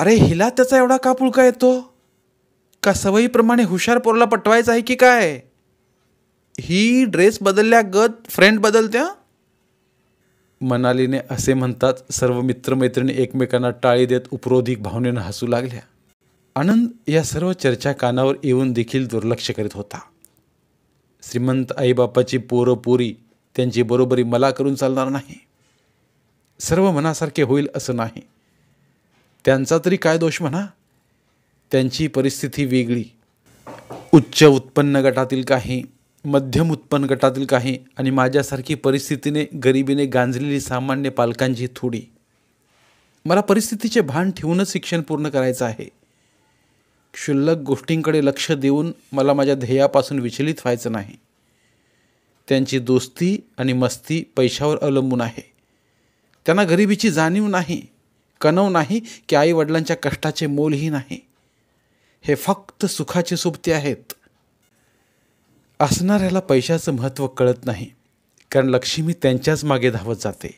अरे हिला त्याचा एवढा का पुळका येतो का सवयीप्रमाणे हुशार पोरला पटवायचं आहे की काय ही ड्रेस बदलल्या गत फ्रेंड बदलत्या मनालीने असे म्हणतात सर्व मित्रमैत्रिणी एकमेकांना टाळी देत उपरोधिक भावनेनं हसू लागल्या आनंद या सर्व चर्चा कानावर येऊन देखील दुर्लक्ष करीत होता श्रीमंत आईबापाची पोरं पोरी त्यांची बरोबरी मला करून चालणार नाही सर्व मनासारखे होईल असं नाही त्यांचा तरी काय दोष म्हणा त्यांची परिस्थिती वेगळी उच्च उत्पन्न गटातील काही मध्यम उत्पन्न गटातील काही आणि माझ्यासारखी परिस्थितीने गरिबीने गांजलेली सामान्य पालकांची थोडी मला परिस्थितीचे भान ठेवूनच शिक्षण पूर्ण करायचं आहे क्षुल्लक गोष्टींकडे लक्ष देऊन मला माझ्या ध्येयापासून विचलित व्हायचं नाही त्यांची दोस्ती आणि मस्ती पैशावर अवलंबून आहे त्यांना गरिबीची जाणीव नाही कणव नाही की आईवडिलांच्या कष्टाचे मोलही नाही हे फक्त सुखाचे सोबते आहेत असणाऱ्याला पैशाचं महत्त्व कळत नाही कारण लक्ष्मी त्यांच्याच मागे धावत जाते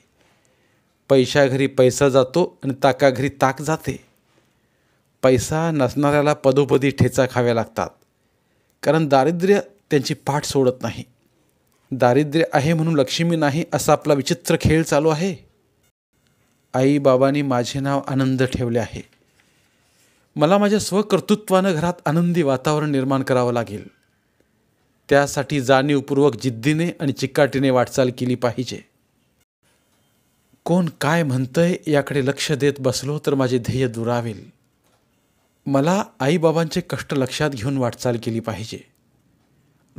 पैशाघरी पैसा जातो आणि ताकाघरी ताक जाते पैसा नसणाऱ्याला पदोपदी ठेचा खाव्या लागतात कारण दारिद्र्य त्यांची पाठ सोडत नाही दारिद्र्य आहे म्हणून लक्ष्मी नाही असा आपला विचित्र खेळ चालू आहे आईबाबांनी माझे नाव आनंद ठेवले आहे मला माझ्या स्वकर्तृत्वानं घरात आनंदी वातावरण निर्माण करावं लागेल त्यासाठी जाणीवपूर्वक जिद्दीने आणि चिकाटीने वाटचाल केली पाहिजे कोण काय म्हणतंय याकडे लक्ष देत बसलो तर माझे ध्येय दुरावेल मला आईबाबांचे कष्ट लक्षात घेऊन वाटचाल केली पाहिजे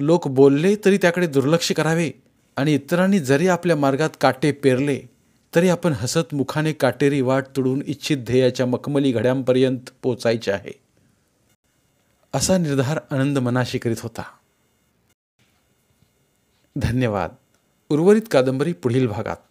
लोक बोलले तरी त्याकडे दुर्लक्ष करावे आणि इतरांनी जरी आपल्या मार्गात काटे पेरले तरी आपण हसत मुखाने काटेरी वाट तुडून इच्छित ध्येयाच्या मखमली घड्यांपर्यंत पोचायचे आहे असा निर्धार आनंद मनाशी करीत होता धन्यवाद उर्वरित कादंबरी पुढील भागात